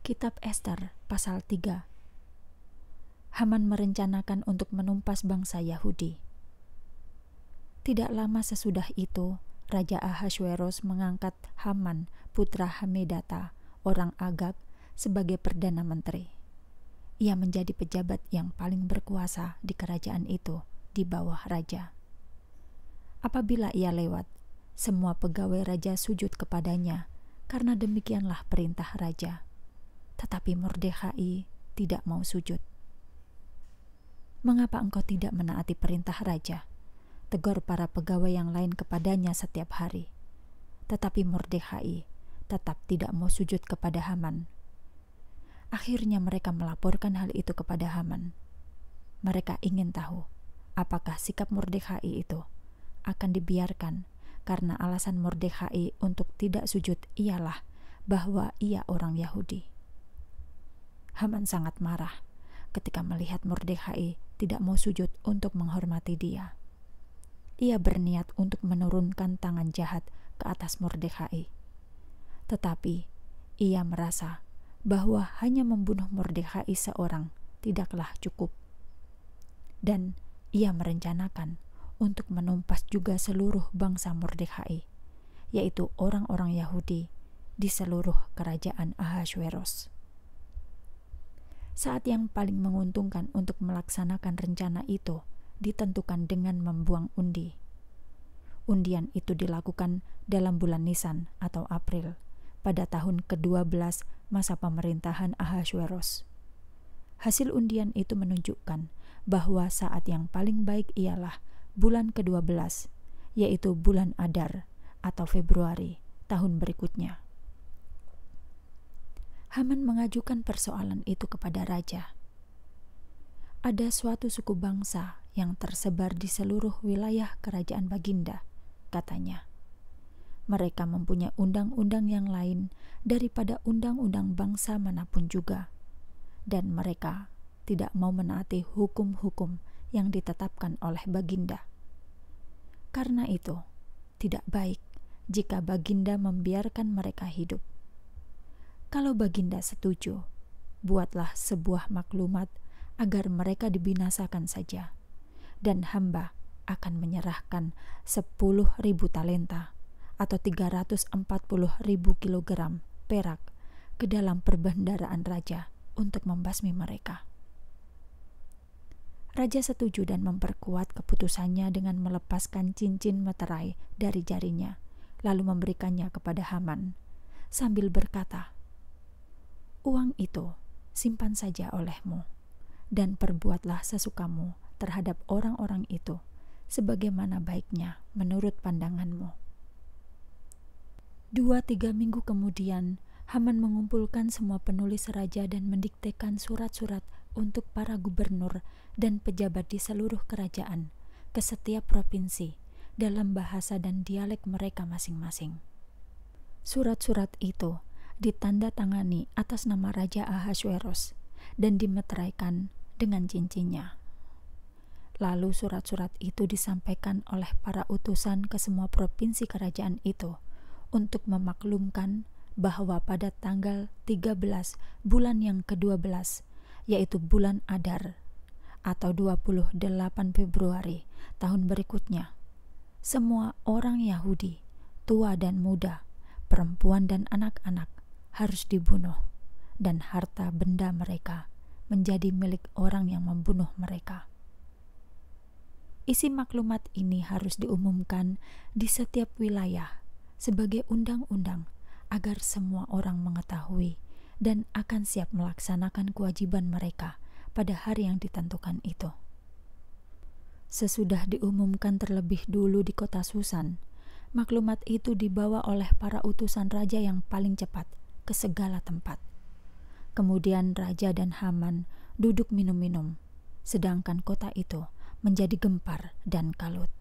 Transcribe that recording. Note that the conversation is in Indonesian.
Kitab Esther pasal 3 Haman merencanakan untuk menumpas bangsa Yahudi. Tidak lama sesudah itu, Raja Ahasuerus mengangkat Haman, putra Hamedata, orang agak, sebagai perdana menteri. Ia menjadi pejabat yang paling berkuasa di kerajaan itu, di bawah raja. Apabila ia lewat, semua pegawai raja sujud kepadanya, karena demikianlah perintah raja. Tetapi Mordekhai tidak mau sujud. Mengapa engkau tidak menaati perintah raja? Tegur para pegawai yang lain kepadanya setiap hari. Tetapi Mordekhai tetap tidak mau sujud kepada Haman. Akhirnya mereka melaporkan hal itu kepada Haman. Mereka ingin tahu apakah sikap Mordekhai itu akan dibiarkan karena alasan Mordekhai untuk tidak sujud ialah bahwa ia orang Yahudi. Haman sangat marah ketika melihat Mordekhai tidak mau sujud untuk menghormati dia. Ia berniat untuk menurunkan tangan jahat ke atas Mordekhai. Tetapi ia merasa bahwa hanya membunuh Mordekhai seorang tidaklah cukup. Dan ia merencanakan untuk menumpas juga seluruh bangsa Mordekhai, yaitu orang-orang Yahudi di seluruh kerajaan Ahasuerus. Saat yang paling menguntungkan untuk melaksanakan rencana itu ditentukan dengan membuang undi. Undian itu dilakukan dalam bulan Nisan atau April pada tahun ke-12 masa pemerintahan Ahasuerus. Hasil undian itu menunjukkan bahwa saat yang paling baik ialah bulan ke-12, yaitu bulan Adar atau Februari tahun berikutnya. Haman mengajukan persoalan itu kepada raja. Ada suatu suku bangsa yang tersebar di seluruh wilayah kerajaan Baginda, katanya. Mereka mempunyai undang-undang yang lain daripada undang-undang bangsa manapun juga, dan mereka tidak mau menaati hukum-hukum yang ditetapkan oleh Baginda. Karena itu, tidak baik jika Baginda membiarkan mereka hidup. Kalau Baginda setuju, buatlah sebuah maklumat agar mereka dibinasakan saja, dan hamba akan menyerahkan sepuluh ribu talenta atau tiga ratus empat puluh ribu kilogram perak ke dalam perbendaraan raja untuk membasmi mereka. Raja setuju dan memperkuat keputusannya dengan melepaskan cincin meterai dari jarinya, lalu memberikannya kepada Haman, sambil berkata, uang itu simpan saja olehmu, dan perbuatlah sesukamu terhadap orang-orang itu, sebagaimana baiknya menurut pandanganmu. Dua tiga minggu kemudian, Haman mengumpulkan semua penulis raja dan mendiktekan surat-surat untuk para gubernur dan pejabat di seluruh kerajaan ke setiap provinsi dalam bahasa dan dialek mereka masing-masing. Surat-surat itu ditanda tangani atas nama Raja Ahasuerus dan dimeteraikan dengan cincinnya. Lalu surat-surat itu disampaikan oleh para utusan ke semua provinsi kerajaan itu untuk memaklumkan bahwa pada tanggal 13 bulan yang ke-12 yaitu bulan Adar atau 28 Februari tahun berikutnya semua orang Yahudi tua dan muda, perempuan dan anak-anak harus dibunuh dan harta benda mereka menjadi milik orang yang membunuh mereka. Isi maklumat ini harus diumumkan di setiap wilayah sebagai undang-undang agar semua orang mengetahui dan akan siap melaksanakan kewajiban mereka pada hari yang ditentukan itu. Sesudah diumumkan terlebih dulu di kota Susan, maklumat itu dibawa oleh para utusan raja yang paling cepat ke segala tempat. Kemudian raja dan Haman duduk minum-minum, sedangkan kota itu menjadi gempar dan kalut.